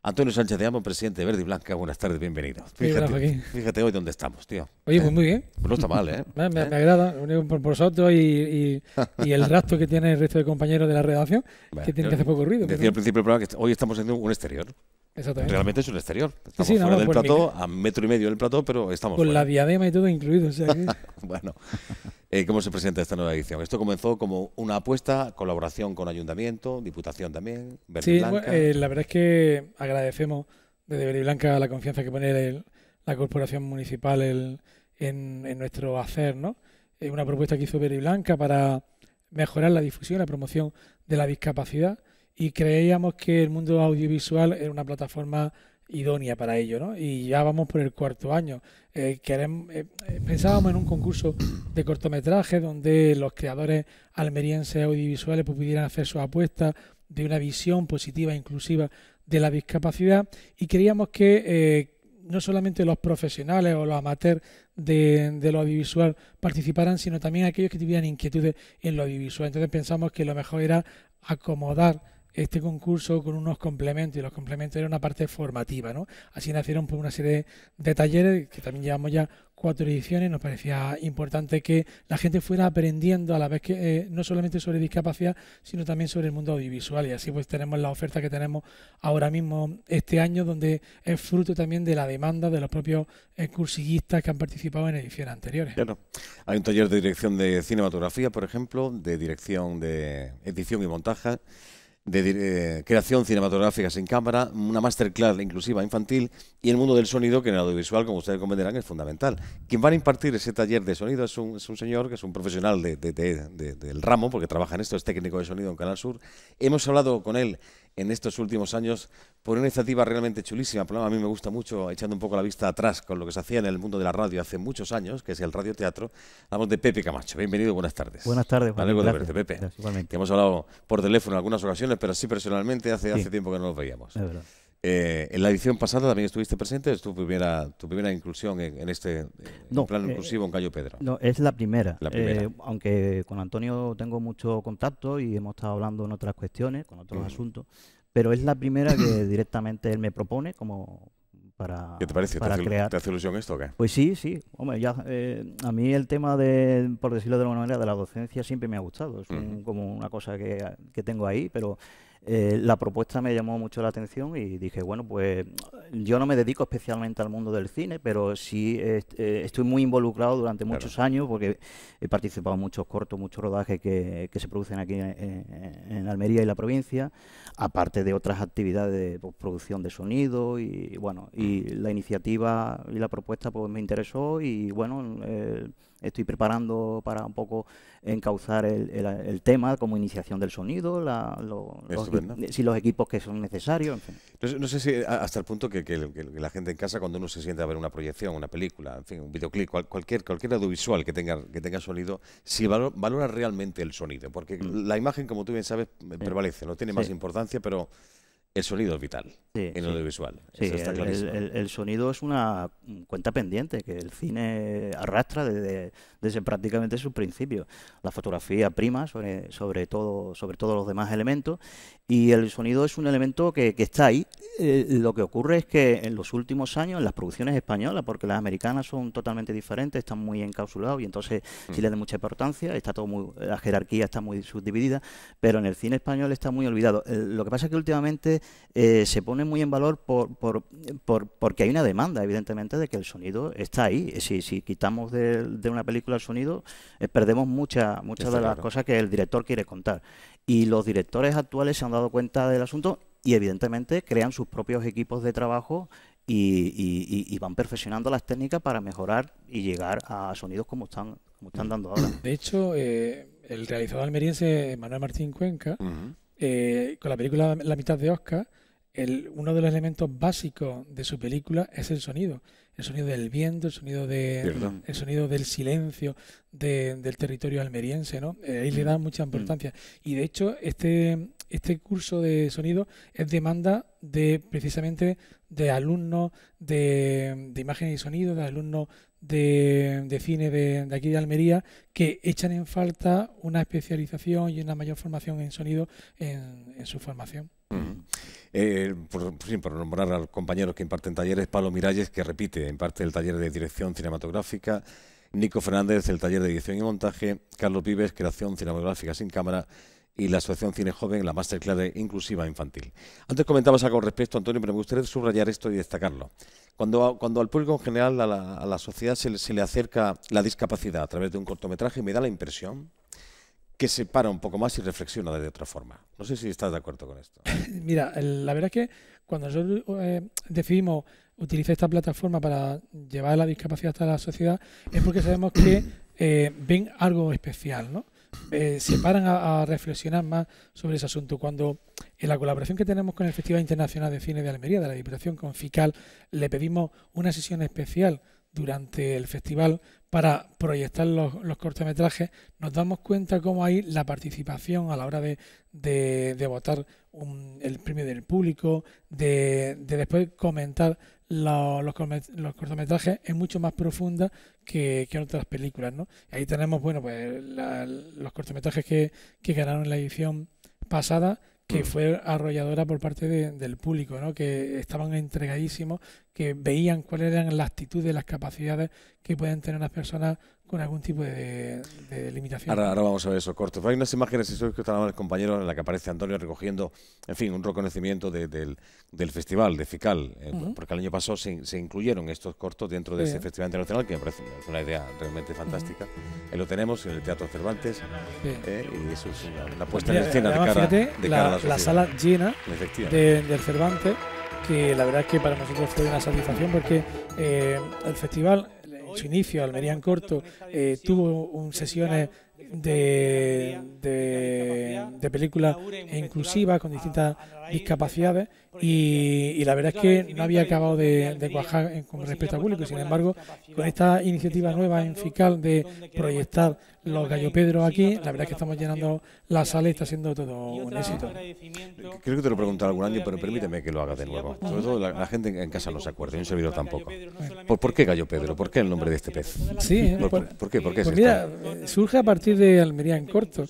Speaker 1: Antonio Sánchez de Amo, presidente de Verde y Blanca, buenas tardes, bienvenido. Fíjate, hoy dónde estamos, tío. Oye, pues ¿Eh? muy bien. Pues no está mal, ¿eh? *laughs*
Speaker 6: ¿Eh? Me, agrada ¿eh? por vosotros *laughs* y, el rastro que tiene el resto de compañeros de la redacción, que tiene que hacer poco ruido. Decía al
Speaker 1: principio del programa que hoy estamos en un exterior. Exactamente. Realmente es un exterior. Estamos sí, fuera no, del pues plató, a metro y medio del plató, pero estamos. Con la
Speaker 6: diadema y todo incluido. O sea *laughs*
Speaker 1: bueno. Eh, ¿Cómo se presenta esta nueva edición? Esto comenzó como una apuesta, colaboración con Ayuntamiento, Diputación también, Verde Sí, eh, la
Speaker 6: verdad es que agradecemos desde Verde Blanca la confianza que pone la Corporación Municipal en, nuestro hacer, ¿no? una propuesta que hizo Verde Blanca para mejorar la difusión, la promoción de la discapacidad y creíamos que el mundo audiovisual era una plataforma idónea para ello, ¿no? Y ya vamos por el cuarto año. Eh, eh, eh, pensábamos en un concurso de cortometraje donde los creadores almerienses audiovisuales pues, pudieran hacer sus apuestas de una visión positiva e inclusiva de la discapacidad y queríamos que no solamente los profesionales o los amateurs de, de, lo audiovisual participaran, sino también aquellos que tuvieran inquietudes en lo audiovisual. Entonces pensamos que lo mejor era acomodar este concurso con unos complementos y los complementos eran una parte formativa, ¿no? Así nacieron pues, una serie de talleres que también llevamos ya cuatro ediciones, nos parecía importante que la gente fuera aprendiendo a la vez que eh, no solamente sobre discapacidad, sino también sobre el mundo audiovisual y así pues tenemos la oferta que tenemos ahora mismo este año donde es fruto también de la demanda de los propios eh, cursillistas que han participado en ediciones
Speaker 1: anteriores. Claro. Hay un taller de dirección de cinematografía, por ejemplo, de dirección de edición y montaje de eh, creación cinematográfica sin cámara, una masterclass inclusiva infantil y el mundo del sonido, que en el audiovisual, como ustedes comprenderán, es fundamental. Quien va a impartir ese taller de sonido es un, es un señor que es un profesional de, del ramo, porque trabaja en esto, es técnico de sonido en Canal Sur. Hemos hablado con él en estos últimos años por una iniciativa realmente chulísima. Pero a mí me gusta mucho, echando un poco la vista atrás con lo que se hacía en el mundo de la radio hace muchos años, que es el radioteatro. Hablamos de Pepe Camacho. Bienvenido, buenas tardes.
Speaker 7: Buenas tardes,
Speaker 3: Juan. de Pepe.
Speaker 1: hemos hablado por teléfono en algunas ocasiones, pero sí personalmente hace, hace tiempo que no nos veíamos. verdad. Eh, en la edición pasada también estuviste presente, es tu primera, tu primera inclusión en, este plan eh, inclusivo en Cayo Pedro?
Speaker 7: No, es la primera. Eh, aunque con Antonio tengo mucho contacto y hemos estado hablando en otras cuestiones, con otros asuntos, pero es la primera que *coughs* directamente él me propone como para, ¿Qué te parece? Para
Speaker 1: ¿Te, hace, ilusión esto o qué?
Speaker 7: Pues sí, sí. ya, a mí el tema de, por decirlo de alguna manera, de la docencia siempre me ha gustado. Es como una cosa que, que, tengo ahí, pero eh, la propuesta me llamó mucho la atención y dije, bueno, pues yo no me dedico especialmente al mundo del cine, pero sí eh, estoy muy involucrado durante muchos años porque he participado en muchos cortos, muchos rodajes que, se producen aquí en, Almería y la provincia, aparte de otras actividades de pues, producción de sonido y bueno, y la iniciativa y la propuesta pues me interesó y bueno... Eh, estoy preparando para un poco encauzar el, tema, como iniciación del sonido, si los equipos que son necesarios.
Speaker 1: no, sé, si hasta el punto que, la gente en casa, cuando uno se siente a ver una proyección, una película, en fin, un videoclip, cualquier, cualquier audiovisual que tenga, que tenga sonido, si valora realmente el sonido, porque mm. la imagen, como tú bien sabes, prevalece, no tiene más importancia, pero... El sonido es vital en audiovisual. está el,
Speaker 7: El, sonido es una cuenta pendiente que el cine arrastra desde, prácticamente sus principios. La fotografía prima sobre, todo, sobre todos los demás elementos y el sonido es un elemento que, está ahí. Eh, lo que ocurre es que en los últimos años, en las producciones españolas, porque las americanas son totalmente diferentes, están muy encapsulados y entonces sí le dan mucha importancia, está todo muy, la jerarquía está muy subdividida, pero en el cine español está muy olvidado. Eh, lo que pasa es que últimamente eh, se pone muy en valor por, por, por, porque hay una demanda, evidentemente, de que el sonido está ahí. Si, quitamos de, de, una película el sonido, eh, perdemos mucha, muchas de las cosas que el director quiere contar. Y los directores actuales se han dado cuenta del asunto y, evidentemente, crean sus propios equipos de trabajo y, van perfeccionando las técnicas para mejorar y llegar a sonidos como están, como están mm. dando ahora. De
Speaker 6: hecho, eh, el realizador almeriense Manuel Martín Cuenca eh, con la película La mitad de Oscar, el, uno de los elementos básicos de su película es el sonido. El sonido del viento, el sonido, de, el sonido del silencio del territorio almeriense, ¿no? Eh, ahí le mm. da mucha mm. importancia. Y de hecho, este, este curso de sonido es demanda de precisamente de alumnos de, imágenes y sonido, de alumnos de, cine de, aquí de Almería, que echan en falta una especialización y una mayor formación en sonido en, su formación.
Speaker 1: Eh, por, nombrar a los compañeros que imparten talleres, Pablo Miralles, que repite, imparte el taller de dirección cinematográfica, Nico Fernández, el taller de edición y montaje, Carlos Vives, creación cinematográfica sin cámara, y la Asociación Cine Joven, la Masterclass de Inclusiva Infantil. Antes comentabas algo al respecto, Antonio, pero me gustaría subrayar esto y destacarlo. Cuando, cuando al público en general, a la, sociedad, se le, acerca la discapacidad a través de un cortometraje, me da la impresión que se para un poco más y reflexiona de otra forma. No sé si estás de acuerdo con esto.
Speaker 6: *laughs* Mira, la verdad es que cuando nosotros eh, decidimos utilizar esta plataforma para llevar la discapacidad a la sociedad, es porque sabemos que eh, ven algo especial, ¿no? Eh, se paran a, reflexionar más sobre ese asunto. Cuando en la colaboración que tenemos con el Festival Internacional de Cine de Almería, de la Diputación con FICAL, le pedimos una sesión especial durante el festival para proyectar los, cortometrajes, nos damos cuenta cómo hay la participación a la hora de votar el premio del público, de, después comentar los, los, cortometrajes es mucho más profunda que, que otras películas, ¿no? ahí tenemos, bueno, pues los cortometrajes que, que ganaron la edición pasada, que mm. fue arrolladora por parte del público, ¿no? que estaban entregadísimos, que veían cuáles eran las actitudes, las capacidades que pueden tener las personas con algún tipo de, limitación. Ahora,
Speaker 1: vamos a ver esos cortos. Hay unas imágenes, eso que estaban el compañero, en la que aparece Antonio recogiendo, en fin, un reconocimiento del, festival de FICAL, eh, porque el año pasado se, incluyeron estos cortos dentro de ese festival internacional, que me parece una idea realmente fantástica. Uh lo tenemos en el Teatro Cervantes, eh, y eso es una, pues puesta en escena de cara, la, a la, sala llena del
Speaker 6: Cervantes que la verdad es que para nosotros fue una satisfacción porque eh, el festival su inicio, Almería corto, eh, tuvo un sesiones de, de, de película con distintas discapacidades y, la verdad es que no había acabado de, cuajar con pues respecto al pues público. Sin embargo, con esta iniciativa nueva en fiscal de proyectar los gallo pedro aquí, la verdad es que estamos llenando la sala y está siendo todo un éxito.
Speaker 1: Creo que te lo he preguntado algún año, pero permíteme que lo haga de nuevo. Sobre todo la, gente en casa no se acuerda, y un servidor tampoco. ¿Por, qué gallo Pedro? ¿Por qué el nombre de este pez? Sí, ¿Por, por, qué? Pues
Speaker 6: surge a partir de Almería en este corto.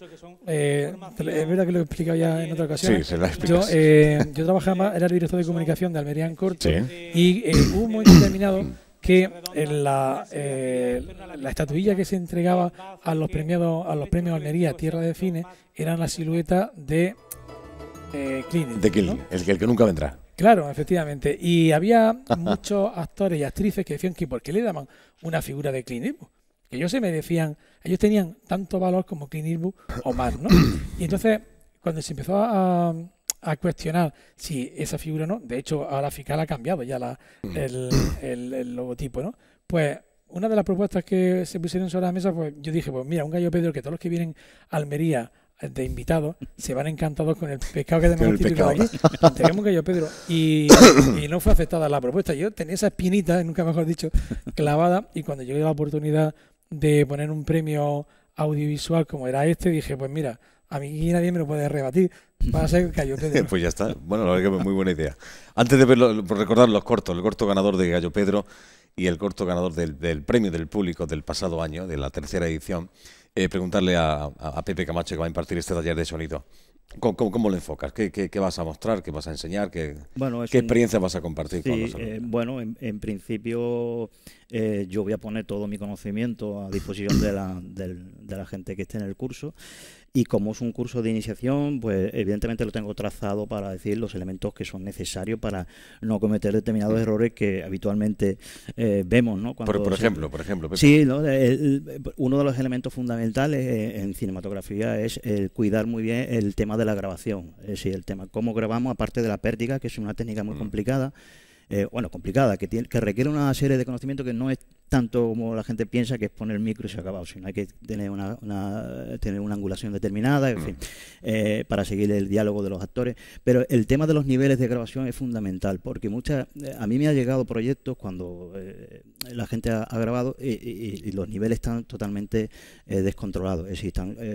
Speaker 6: es verdad que lo he explicado eh, ya en otra ocasión. Sí, se lo Yo, eh, yo trabajaba, era el director de comunicación de Almería en Corte y eh, hubo un momento determinado que en eh, la, la estatuilla que se entregaba a los premiados a los premios Almería Tierra de Cine era la silueta de
Speaker 1: eh, de el, que, nunca vendrá.
Speaker 6: Claro, efectivamente. Y había muchos actores y actrices que decían que por qué le daban una figura de Clint Que ellos se me decían, ellos tenían tanto valor como Clint o más, ¿no? Y entonces, cuando se empezó a, a cuestionar si esa figura no. De hecho, ahora fiscal ha cambiado ya la, mm. el, logotipo, ¿no? Pues una de las propuestas que se pusieron sobre la mesa, pues yo dije, pues mira, un gallo Pedro, que todos los que vienen a Almería eh, de invitados se van encantados con el pescado que tenemos aquí. Tenemos gallo Pedro. Y, no fue aceptada la propuesta. Yo tenía esa espinita, nunca mejor dicho, clavada. Y cuando llegué di la oportunidad de poner un premio audiovisual como era este, dije, pues mira, a mí nadie me lo puede rebatir. Va a ser Gallo Pedro. *laughs*
Speaker 1: pues ya está. Bueno, la verdad que muy buena idea. Antes de verlo, recordar los cortos, el corto ganador de Gallo Pedro y el corto ganador del, premio del público del pasado año, de la tercera edición, eh, preguntarle a, Pepe Camacho que va a impartir este taller de sonido. ¿Cómo, lo enfocas? ¿Qué, vas a mostrar? ¿Qué vas a enseñar? ¿Qué,
Speaker 7: bueno, experiencia
Speaker 1: vas a compartir eh,
Speaker 7: bueno, en, principio eh, yo voy a poner todo mi conocimiento a disposición de la gente que esté en el curso. Y como es un curso de iniciación, pues evidentemente lo tengo trazado para decir los elementos que son necesarios para no cometer determinados errores que habitualmente eh, vemos, ¿no? por, ejemplo, por ejemplo. Sí, uno de los elementos fundamentales eh, en cinematografía es el cuidar muy bien el tema de la grabación, es decir, el tema cómo grabamos, aparte de la pérdida, que es una técnica muy mm. complicada. Eh, bueno, complicada, que, que requiere una serie de conocimientos que no es tanto como la gente piensa que es poner el micro y se ha acabado, sino hay que tener una, tener una angulación determinada, en mm. fin, eh, para seguir el diálogo de los actores. Pero el tema de los niveles de grabación es fundamental, porque muchas, eh, a mí me ha llegado proyectos cuando eh, la gente ha, grabado y, los niveles están totalmente descontrolados, es decir,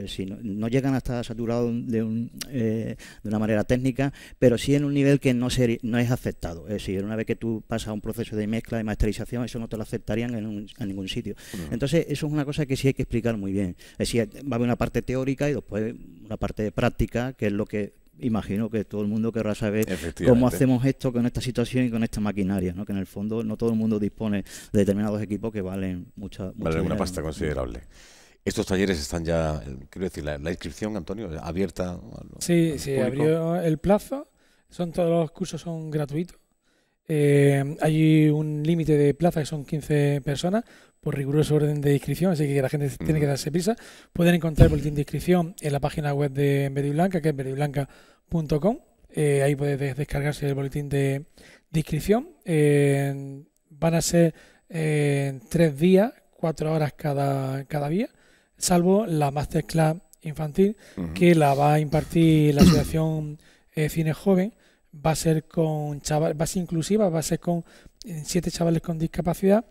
Speaker 7: si no, llegan hasta saturados de, una manera técnica, pero sí en un nivel que no, no es aceptado, es decir, una vez que tú pasas un proceso de mezcla, de masterización, eso no te lo aceptarían en ningún, ningún sitio. Entonces, eso es una cosa que sí hay que explicar muy bien. Es va a haber una parte teórica y después una parte de práctica, que es lo que imagino que todo el mundo querrá saber cómo hacemos esto con esta situación y con esta maquinaria, ¿no? que en el fondo no todo el mundo dispone de determinados equipos que valen mucha... una pasta considerable.
Speaker 1: Estos talleres están ya, quiero decir, la, inscripción, Antonio, abierta. sí, sí, abrió
Speaker 6: el plazo. Son todos los cursos son gratuitos. Eh, hay un límite de plaza que son 15 personas por riguroso orden de inscripción, así que la gente tiene que darse prisa. Pueden encontrar el boletín de inscripción en la página web de Blanca que es verdiblanca.com. Eh, ahí puedes descargarse el boletín de, inscripción. van a ser eh, tres días, cuatro horas cada, cada día, salvo la masterclass infantil, que la va a impartir la Asociación eh, Cine Joven va a ser con chaval, va a ser inclusiva, va a ser con eh, siete chavales con discapacidad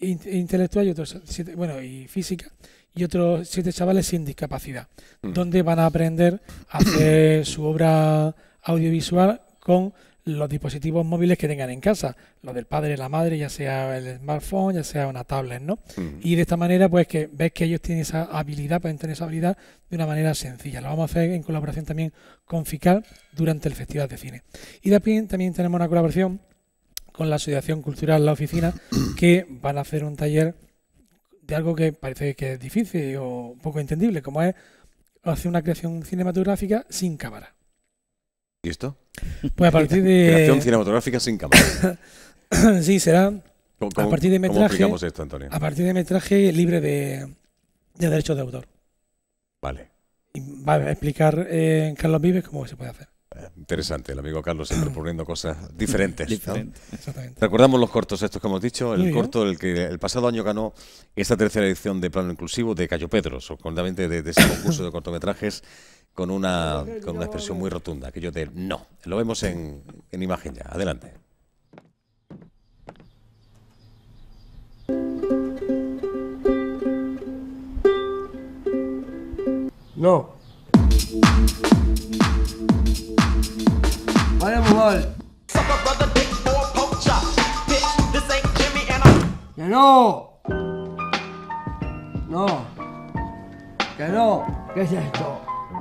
Speaker 6: intelectual y otros siete, bueno, y física, y otros siete chavales sin discapacidad, donde van a aprender a hacer su obra audiovisual con los dispositivos móviles que tengan en casa, los del padre, la madre, ya sea el smartphone, ya sea una tablet, ¿no? Y de esta manera, pues que ves que ellos tienen esa habilidad, pueden tener esa habilidad de una manera sencilla. Lo vamos a hacer en colaboración también con FICAL durante el Festival de Cine. Y también, también tenemos una colaboración con la Asociación Cultural La Oficina, *coughs* que van a hacer un taller de algo que parece que es difícil o poco entendible, como es hacer una creación cinematográfica sin cámara.
Speaker 1: ¿Listo? Pues a partir de. Creación cinematográfica sin cámara.
Speaker 6: *coughs* sí, será. a partir de metraje, ¿cómo esto, Antonio? A partir de metraje libre de, derechos de autor. Vale. Y va a explicar en eh, Carlos Vives cómo se puede hacer.
Speaker 1: Eh, interesante, el amigo Carlos siempre *coughs* poniendo cosas diferentes. Exactamente. Recordamos los cortos estos que hemos dicho. El corto, el que el pasado año ganó esta tercera edición de Plano Inclusivo de Cayo Pedro, concretamente de, de ese *coughs* concurso de cortometrajes con una, con una expresión muy rotunda, que aquello de no. Lo vemos en, en imagen ya. Adelante.
Speaker 8: No. Vaya mal. Que no. No. Que no. ¿Qué es esto?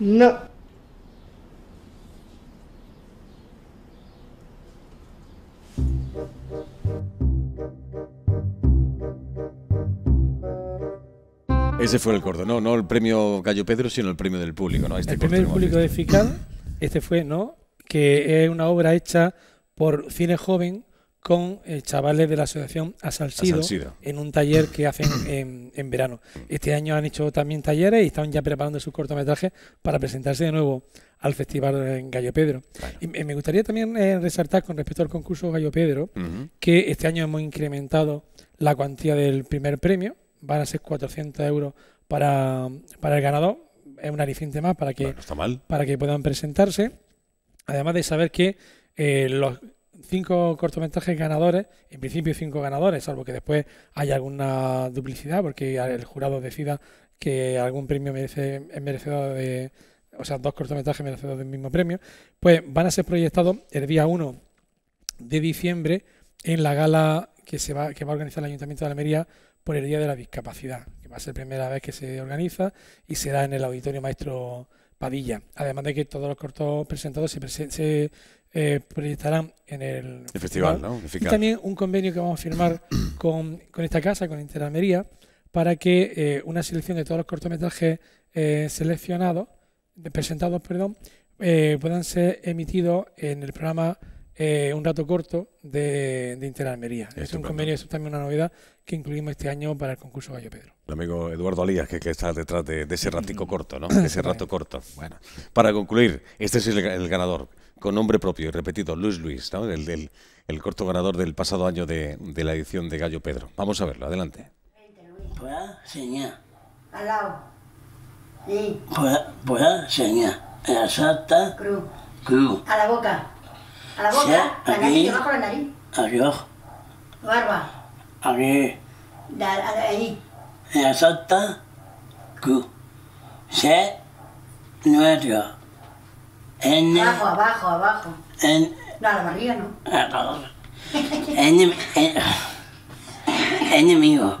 Speaker 3: No.
Speaker 1: Ese fue el cordón, no, no el premio Gallo Pedro, sino el premio del público, ¿no? Este el premio del público
Speaker 6: de Fical, este fue, ¿no? Que es una obra hecha por cine joven con eh, chavales de la asociación Asalsido, en un taller que hacen *coughs* en, verano. Este año han hecho también talleres y están ya preparando su cortometraje para presentarse de nuevo al festival en Gallo Pedro. Y, me gustaría también eh, resaltar con respecto al concurso Gallo Pedro que este año hemos incrementado la cuantía del primer premio, van a ser 400 euros para, el ganador, es un aliciente más para que, para que puedan presentarse, además de saber que eh, los cinco cortometrajes ganadores, en principio cinco ganadores, salvo que después haya alguna duplicidad, porque el jurado decida que algún premio merece, es merecedor de, o sea, dos cortometrajes merecedores del mismo premio, pues van a ser proyectados el día 1 de diciembre en la gala que, se va, que va a organizar el Ayuntamiento de Almería por el Día de la Discapacidad, que va a ser la primera vez que se organiza y será en el Auditorio Maestro Padilla. Además de que todos los cortos presentados se, se, eh, proyectarán en el, festival. Y también un convenio que vamos a firmar *clears throat* con, esta casa, con Interalmería, para que eh, una selección de todos los cortometrajes eh, seleccionados, presentados, perdón, eh, puedan ser emitidos en el programa Un Rato Corto de, de Interalmería. Es, un convenio, eso es también una novedad que incluimos este año para el concurso Gallo Pedro.
Speaker 1: El amigo Eduardo Alías, que, está detrás de, ese ratico mm. corto, ¿no? *clears throat* ese rato corto. Bueno, para concluir, este es el ganador con nombre propio, y repetido, Luis Luis, ¿no? el, el, el, corto ganador del pasado año de, de, la edición de Gallo Pedro. Vamos a verlo, adelante.
Speaker 8: Pueda señor. Al lado. Sí. Pueda, pueda señor. La salta. Cruz. Cruz.
Speaker 9: A la boca. A la boca. Sí, aquí, la nariz, abajo la nariz.
Speaker 8: Aquí abajo. Barba. Aquí. ahí. La salta. Cruz. Se. nuestro abajo, abajo, abajo. no, a la barriga no. Ah, en, en, enemigo,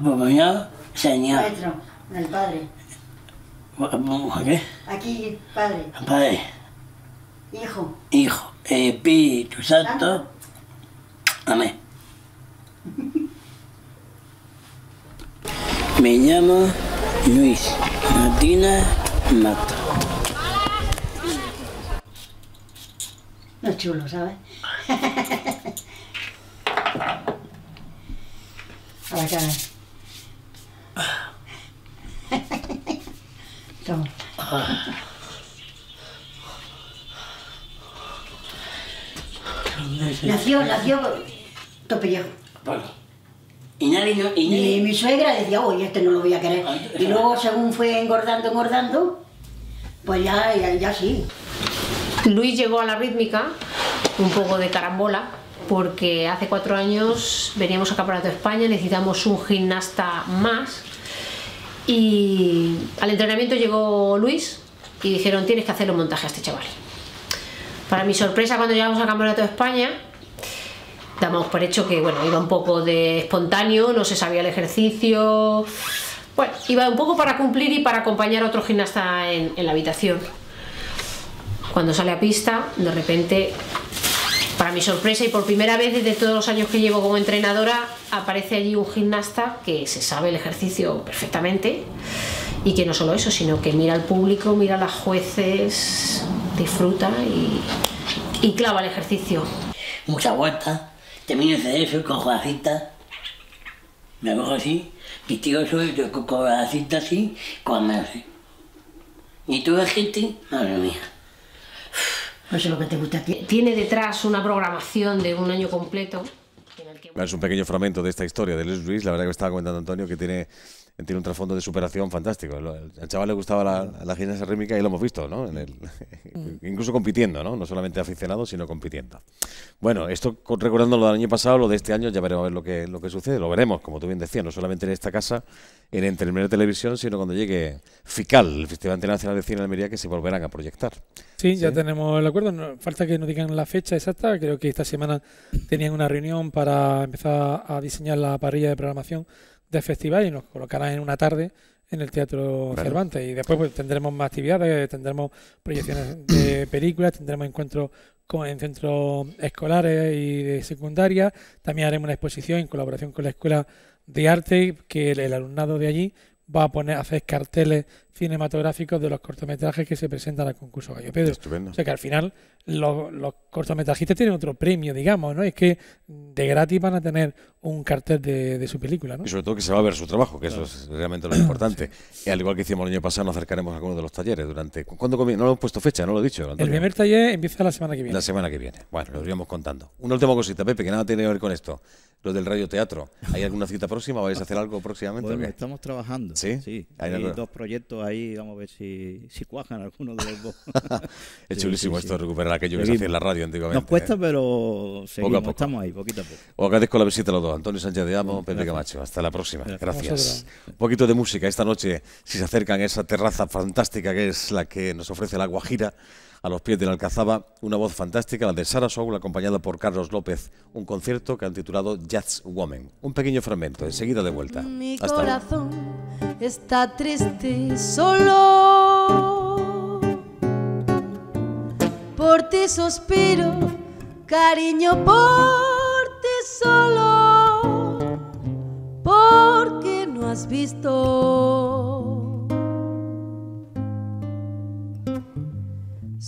Speaker 8: señor. Maestro, el padre. ¿Qué? Aquí, padre. Padre. Hijo. Hijo. Espíritu Santo. Amén. Me llamo Luis Martina Mato. No es chulo, ¿sabes? *laughs* A la cara. *laughs* Toma. Nació, nació topellejo.
Speaker 9: Y, y, nadie... mi suegra decía, uy, este no lo voy a querer. Ah, y luego, según fue engordando, engordando, pues ya, ya, ya sí. *laughs* Luis llegó a la rítmica, un poco de carambola, porque hace cuatro años veníamos a Campeonato de España, necesitamos un gimnasta más y al entrenamiento llegó Luis y dijeron tienes que hacer un montaje a este chaval. Para mi sorpresa cuando llegamos a Campeonato de España damos por hecho que iba un poco de espontáneo, no se sabía el ejercicio, bueno, iba un poco para cumplir y para acompañar a otro gimnasta en la habitación. Cuando sale a pista, de repente, para mi sorpresa y por primera vez desde todos los años que llevo como entrenadora, aparece allí un gimnasta que se sabe el ejercicio perfectamente y que no solo eso, sino que mira al público, mira a las jueces, disfruta
Speaker 8: y, clava el ejercicio. Mucha vuelta, termino el eso con jugacitas, me cojo así, y suelto, con la así, con así. Y tú, gente, madre mía.
Speaker 9: No sé lo que te gusta. Tiene detrás una programación de un año completo.
Speaker 1: En Es un pequeño fragmento de esta historia de Luis Luis. La verdad que me estaba comentando Antonio que tiene tiene un trasfondo de superación fantástico. Al chaval le gustaba la, gimnasia rítmica y lo hemos visto, ¿no? En el,
Speaker 8: mm.
Speaker 1: *laughs* incluso compitiendo, ¿no? No solamente aficionado, sino compitiendo. Bueno, esto recordando lo del año pasado, lo de este año, ya veremos lo que, lo que sucede. Lo veremos, como tú bien decías, no solamente en esta casa, en entremer de Televisión, sino cuando llegue FICAL, el Festival Internacional de Cine de Almería, que se volverán a proyectar.
Speaker 6: Sí, ya tenemos el acuerdo. falta que nos digan la fecha exacta. Creo que esta semana tenían una reunión para empezar a diseñar la parrilla de programación de festival y nos colocarán en una tarde en el Teatro Cervantes. Y después pues, tendremos más actividades, tendremos proyecciones de *clears throat* películas, tendremos encuentros con, en centros escolares y de secundaria. También haremos una exposición en colaboración con la Escuela de Arte, que el, alumnado de allí va a poner a hacer carteles cinematográficos de los cortometrajes que se presentan al concurso Gallo Pedro. Estupendo. O sea que al final los, los, cortometrajistas tienen otro premio, digamos, ¿no? Es que de gratis van a tener un cartel de, su película, ¿no? Y
Speaker 1: sobre todo que se va a ver su trabajo, que eso es realmente lo importante. Y al igual que hicimos el año pasado, nos acercaremos a algunos de los talleres durante... ¿Cuándo comienza? No lo hemos puesto fecha, no lo he dicho. El
Speaker 6: primer taller
Speaker 7: empieza la semana que viene. La
Speaker 1: semana que viene. Bueno, lo iríamos contando. Una última cosita, Pepe, que nada tiene que ver con esto. Lo del radio teatro ¿Hay alguna cita próxima? ¿Vais a hacer algo próximamente? estamos
Speaker 7: trabajando. ¿Sí? Hay, dos proyectos ahí, vamos a ver si, cuajan algunos de los dos. *laughs* es chulísimo esto de recuperar aquello que se hacía en la radio antiguamente. Nos cuesta, ¿eh? pero seguimos, estamos ahí, poquito a poco.
Speaker 1: Os agradezco la visita a los dos, Antonio Sánchez de Amo, Pedro Camacho. Hasta la próxima. Gracias. Gracias. Un poquito de música esta noche, si se acercan a esa terraza fantástica que es la que nos ofrece la Guajira a los pies de la Alcazaba, una voz fantástica, la de Sara Soul, acompañada por Carlos López, un concierto que han titulado Jazz Woman. Un pequeño fragmento, enseguida de vuelta. Mi corazón
Speaker 3: está triste solo. Por ti suspiro, cariño, por ti solo. Porque no has visto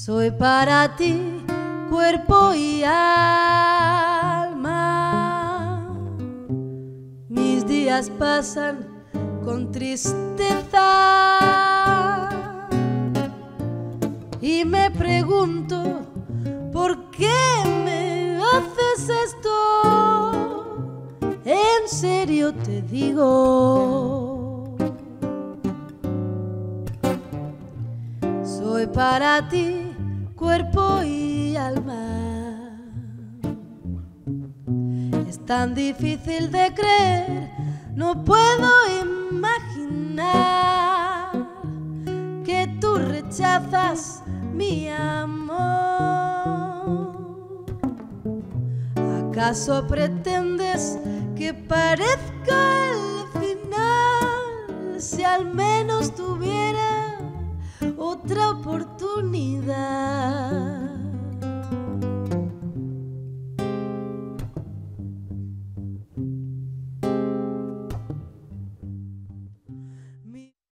Speaker 3: Soy para ti cuerpo y alma. Mis días pasan con tristeza y me pregunto por qué me haces esto. En serio te digo. Soy para ti cuerpo y alma. Es tan difícil de creer, no puedo imaginar que tú rechazas mi amor. ¿Acaso pretendes que parezca el final si al menos tuvieras otra oportunidad.